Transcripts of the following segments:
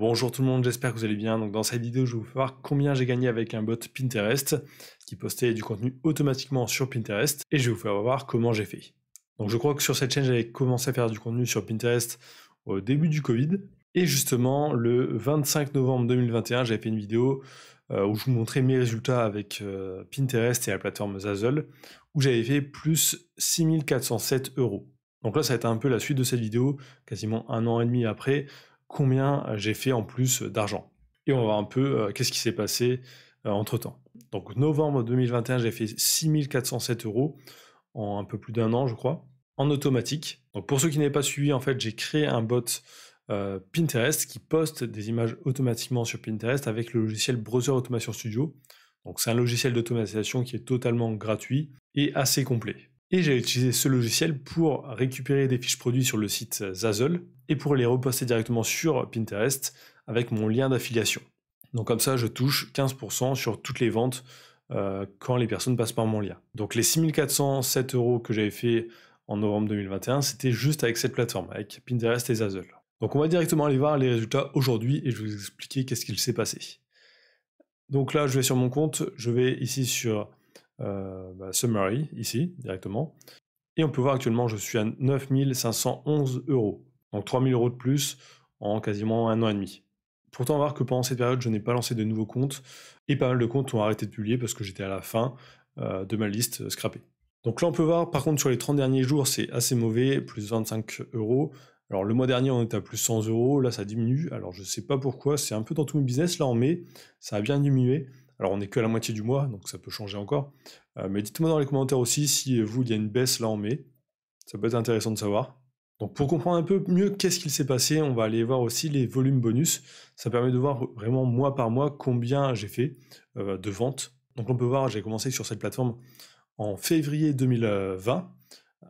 Bonjour tout le monde, j'espère que vous allez bien. Donc dans cette vidéo, je vais vous faire voir combien j'ai gagné avec un bot Pinterest qui postait du contenu automatiquement sur Pinterest et je vais vous faire voir comment j'ai fait. Donc je crois que sur cette chaîne, j'avais commencé à faire du contenu sur Pinterest au début du Covid et justement le 25 novembre 2021, j'avais fait une vidéo euh, où je vous montrais mes résultats avec euh, Pinterest et la plateforme Zazzle où j'avais fait plus 6407 euros. Donc là, ça a été un peu la suite de cette vidéo, quasiment un an et demi après, combien euh, j'ai fait en plus euh, d'argent. Et on va voir un peu euh, qu'est-ce qui s'est passé entre-temps. Donc novembre 2021, j'ai fait 6407 euros en un peu plus d'un an, je crois, en automatique. Donc pour ceux qui n'avaient pas suivi, en fait, j'ai créé un bot Pinterest qui poste des images automatiquement sur Pinterest avec le logiciel Browser Automation Studio. Donc c'est un logiciel d'automatisation qui est totalement gratuit et assez complet. Et j'ai utilisé ce logiciel pour récupérer des fiches produits sur le site Zazzle et pour les reposter directement sur Pinterest avec mon lien d'affiliation. Donc comme ça, je touche 15% sur toutes les ventes euh, quand les personnes passent par mon lien. Donc les 6407 euros que j'avais fait en novembre 2021, c'était juste avec cette plateforme, avec Pinterest et Zazzle. Donc on va directement aller voir les résultats aujourd'hui et je vais vous expliquer qu'est-ce qu'il s'est passé. Donc là, je vais sur mon compte, je vais ici sur euh, bah, Summary, ici, directement. Et on peut voir actuellement, je suis à 9511 euros. Donc 3000 euros de plus en quasiment un an et demi. Pourtant, on va voir que pendant cette période, je n'ai pas lancé de nouveaux comptes et pas mal de comptes ont arrêté de publier parce que j'étais à la fin euh, de ma liste euh, scrapée. Donc là, on peut voir, par contre, sur les 30 derniers jours, c'est assez mauvais, plus 25 euros. Alors le mois dernier, on était à plus 100 euros, là, ça diminue. Alors je sais pas pourquoi, c'est un peu dans tout mon business. Là, en mai, ça a bien diminué. Alors on n'est que la moitié du mois, donc ça peut changer encore. Euh, mais dites-moi dans les commentaires aussi si euh, vous, il y a une baisse là en mai. Ça peut être intéressant de savoir. Donc pour comprendre un peu mieux qu'est-ce qu'il s'est passé, on va aller voir aussi les volumes bonus. Ça permet de voir vraiment mois par mois combien j'ai fait euh, de ventes. Donc on peut voir, j'ai commencé sur cette plateforme en février 2020.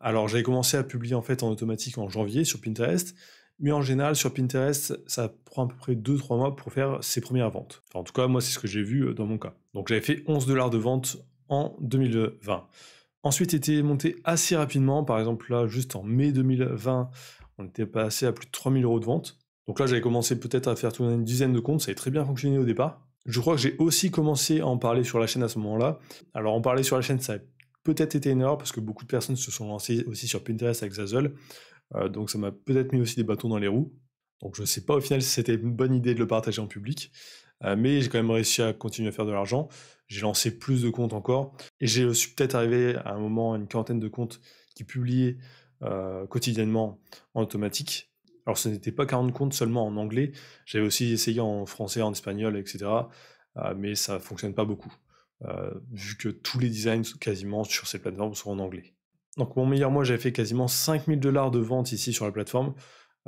Alors j'avais commencé à publier en fait en automatique en janvier sur Pinterest mais en général, sur Pinterest, ça prend à peu près 2-3 mois pour faire ses premières ventes. en tout cas, moi, c'est ce que j'ai vu euh, dans mon cas. Donc j'avais fait 11 dollars de vente en 2020. Ensuite, était monté assez rapidement. Par exemple, là, juste en mai 2020, on était passé à plus de 3000 euros de vente. Donc là, j'avais commencé peut-être à faire tourner une dizaine de comptes. Ça avait très bien fonctionné au départ. Je crois que j'ai aussi commencé à en parler sur la chaîne à ce moment-là. Alors, en parler sur la chaîne, ça a peut-être été une erreur parce que beaucoup de personnes se sont lancées aussi sur Pinterest avec Zazzle. Euh, donc ça m'a peut-être mis aussi des bâtons dans les roues. Donc je ne sais pas au final si c'était une bonne idée de le partager en public, euh, mais j'ai quand même réussi à continuer à faire de l'argent. J'ai lancé plus de comptes encore, et j'ai suis peut-être arrivé à un moment à une quarantaine de comptes qui publiaient euh, quotidiennement en automatique. Alors ce n'était pas 40 comptes seulement en anglais, j'avais aussi essayé en français, en espagnol, etc. mais ça ne fonctionne pas beaucoup, vu que tous les designs quasiment sur ces plateformes sont en anglais. Donc mon meilleur mois, j'avais fait quasiment 5000 dollars de vente ici sur la plateforme,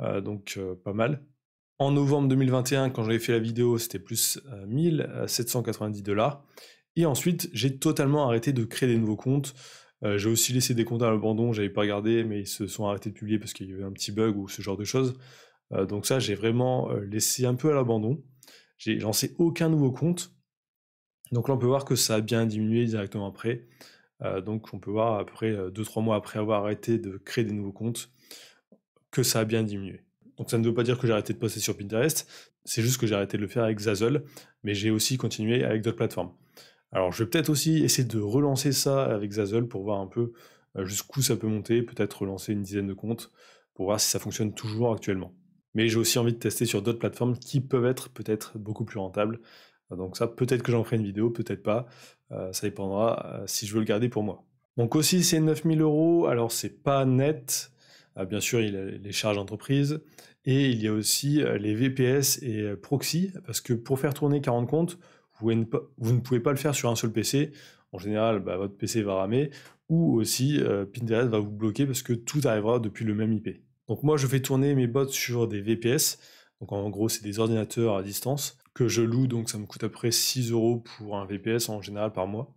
euh, donc euh, pas mal. En novembre 2021, quand j'avais fait la vidéo, c'était plus 1790 euh, dollars. Et ensuite, j'ai totalement arrêté de créer des nouveaux comptes. j'ai aussi laissé des comptes à l'abandon, j'avais pas regardé, mais ils se sont arrêtés de publier parce qu'il y avait un petit bug ou ce genre de choses. donc ça, j'ai vraiment laissé un peu à l'abandon. J'ai lancé aucun nouveau compte. Donc là, on peut voir que ça a bien diminué directement après. Euh, donc on peut voir après 2-3 euh, mois après avoir arrêté de créer des nouveaux comptes que ça a bien diminué. Donc ça ne veut pas dire que j'ai arrêté de poster sur Pinterest, c'est juste que j'ai arrêté de le faire avec Zazzle, mais j'ai aussi continué avec d'autres plateformes. Alors je vais peut-être aussi essayer de relancer ça avec Zazzle pour voir un peu euh, jusqu'où ça peut monter, peut-être relancer une dizaine de comptes pour voir si ça fonctionne toujours actuellement. Mais j'ai aussi envie de tester sur d'autres plateformes qui peuvent être peut-être beaucoup plus rentables. Donc ça, peut-être que j'en ferai une vidéo, peut-être pas. Euh, ça dépendra euh, si je veux le garder pour moi. Donc aussi c'est 9000 euros, alors c'est pas net, euh, bien sûr il y a les charges d'entreprise, et il y a aussi les VPS et proxy, parce que pour faire tourner 40 comptes, vous ne, pouvez pas le faire sur un seul PC, en général bah, votre PC va ramer, ou aussi Pinterest va vous bloquer parce que tout arrivera depuis le même IP. Donc moi je fais tourner mes bots sur des VPS, donc en gros, c'est des ordinateurs à distance que je loue, donc ça me coûte à peu près 6 euros pour un VPS en général par mois.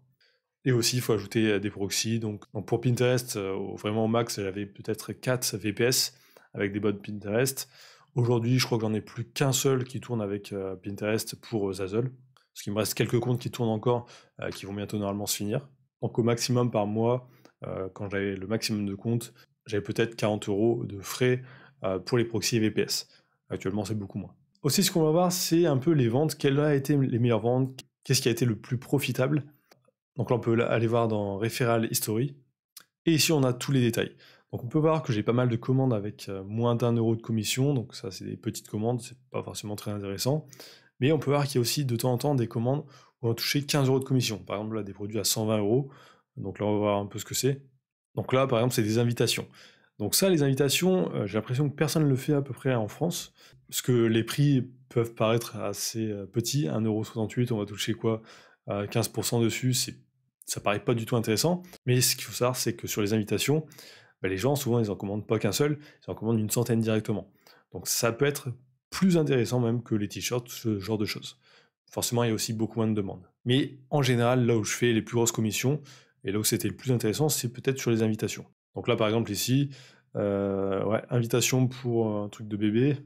Et aussi, il faut ajouter euh, des proxys. Donc, pour Pinterest, euh, vraiment au max, j'avais peut-être 4 VPS avec des bots Pinterest. Aujourd'hui, je crois que j'en ai plus qu'un seul qui tourne avec euh, Pinterest pour Zazzle. Parce qu'il me reste quelques comptes qui tournent encore, qui vont bientôt normalement se finir. Donc au maximum par mois, quand j'avais le maximum de comptes, j'avais peut-être 40 euros de frais pour les proxys VPS. Actuellement, c'est beaucoup moins. Aussi, ce qu'on va voir, c'est un peu les ventes. Quelles ont été les meilleures ventes Qu'est-ce qui a été le plus profitable Donc là, on peut aller voir dans Referral History. Et ici, on a tous les détails. Donc on peut voir que j'ai pas mal de commandes avec euh, moins d'un euro de commission. Donc ça, c'est des petites commandes, c'est pas forcément très intéressant. Mais on peut voir qu'il y a aussi de temps en temps des commandes où on a touché 15 euros de commission. Par exemple, là, des produits à 120 euros. Donc là, on va voir un peu ce que c'est. Donc là, par exemple, c'est des invitations. Donc ça, les invitations, euh, j'ai l'impression que personne ne le fait à peu près en France, parce que les prix peuvent paraître assez euh, petits. 1,68€, on va toucher quoi 15% euh, dessus, ça paraît pas du tout intéressant. Mais ce qu'il faut savoir, c'est que sur les invitations, bah, les gens, souvent, ils en commandent pas qu'un seul, ils en commandent une centaine directement. Donc ça peut être plus intéressant même que les t-shirts, ce genre de choses. Forcément, il y a aussi beaucoup moins de demandes. Mais en général, là où je fais les plus grosses commissions, et là où c'était le plus intéressant, c'est peut-être sur les invitations. Donc là, par exemple, ici, euh, invitation pour un truc de bébé.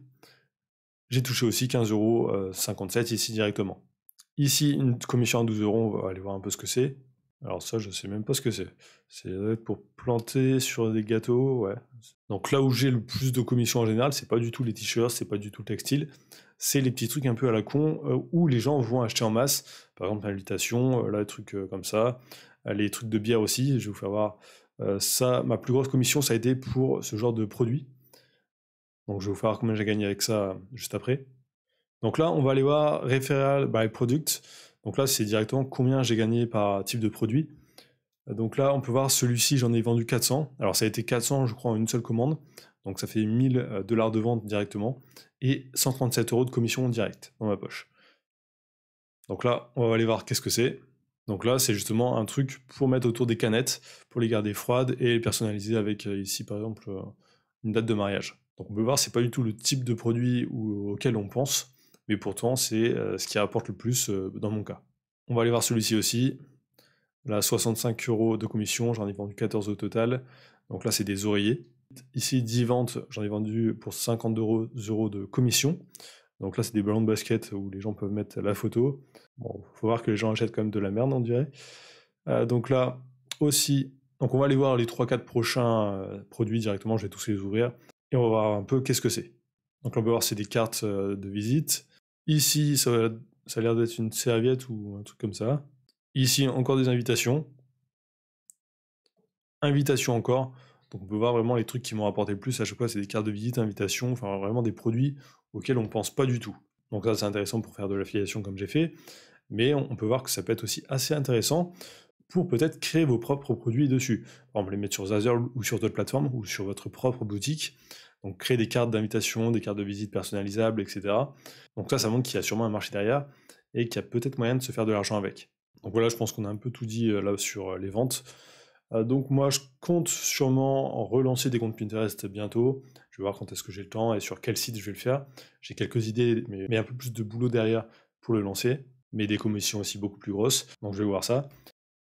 J'ai touché aussi 15,57€ euh, ici directement. Ici, une commission à 12 euros, on va aller voir un peu ce que c'est. Alors ça, je sais même pas ce que c'est. C'est pour planter sur des gâteaux, ouais. Donc là où j'ai le plus de commissions en général, c'est pas du tout les t-shirts, c'est pas du tout le textile, c'est les petits trucs un peu à la con euh, où les gens vont acheter en masse. Par exemple, l'invitation, là, truc trucs comme ça, les trucs de bière aussi. Je vais vous faire voir euh, ça, ma plus grosse commission, ça a été pour ce genre de produit. Donc je vais vous faire combien j'ai gagné avec ça euh, juste après. Donc là, on va aller voir Referral by Product. Donc là, c'est directement combien j'ai gagné par type de produit. Donc là, on peut voir celui-ci, j'en ai vendu 400. Alors ça a été 400, je crois, en une seule commande. Donc ça fait 1000 euh, dollars de vente directement et 137 euros de commission directe dans ma poche. Donc là, on va aller voir qu'est-ce que c'est. Donc là, c'est justement un truc pour mettre autour des canettes, pour les garder froides et les personnaliser avec euh, ici, par exemple, euh, une date de mariage. Donc on peut voir, c'est pas du tout le type de produit euh, auquel on pense, mais pourtant, c'est ce qui rapporte le plus dans mon cas. On va aller voir celui-ci aussi. Là, 65 euros de commission, j'en ai vendu 14 au total. Donc là, c'est des oreillers. Ici, 10 ventes, j'en ai vendu pour 50 euros de commission. Donc là, c'est des ballons de basket où les gens peuvent mettre la photo. Bon, faut voir que les gens achètent quand même de la merde, on dirait. Euh, donc là, aussi, donc on va aller voir les 3-4 prochains euh, produits directement, je vais tous les ouvrir, et on va voir un peu qu'est-ce que c'est. Donc là, on peut voir, c'est des cartes euh, de visite. Ici, ça, a l'air d'être une serviette ou un truc comme ça. Ici, encore des invitations. Invitations encore. Donc on peut voir vraiment les trucs qui m'ont apporté le plus. À chaque fois, c'est des cartes de visite, invitations, enfin vraiment des produits auxquels on ne pense pas du tout. Donc ça c'est intéressant pour faire de l'affiliation comme j'ai fait, mais on peut voir que ça peut être aussi assez intéressant pour peut-être créer vos propres produits dessus. on peut les mettre sur Zazer ou sur d'autres plateformes ou sur votre propre boutique. Donc créer des cartes d'invitation, des cartes de visite personnalisables, etc. Donc ça, ça montre qu'il y a sûrement un marché derrière et qu'il y a peut-être moyen de se faire de l'argent avec. Donc voilà, je pense qu'on a un peu tout dit euh, là sur euh, les ventes. Euh, donc moi, je compte sûrement relancer des comptes Pinterest bientôt voir quand est-ce que j'ai le temps et sur quel site je vais le faire. J'ai quelques idées, mais, un peu plus de boulot derrière pour le lancer, mais des commissions aussi beaucoup plus grosses, donc je vais voir ça.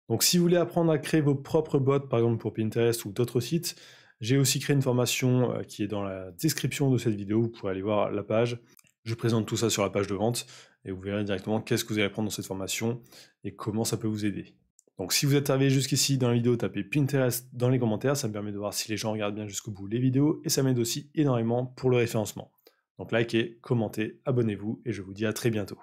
Donc si vous voulez apprendre à créer vos propres bots, par exemple pour Pinterest ou d'autres sites, j'ai aussi créé une formation euh, qui est dans la description de cette vidéo, vous pourrez aller voir la page. Je présente tout ça sur la page de vente et vous verrez directement qu'est-ce que vous allez prendre dans cette formation et comment ça peut vous aider. Donc si vous êtes arrivé jusqu'ici dans la vidéo, tapez Pinterest dans les commentaires, ça me permet de voir si les gens regardent bien jusqu'au bout les vidéos et ça m'aide aussi énormément pour le référencement. Donc likez, commentez, abonnez-vous et je vous dis à très bientôt.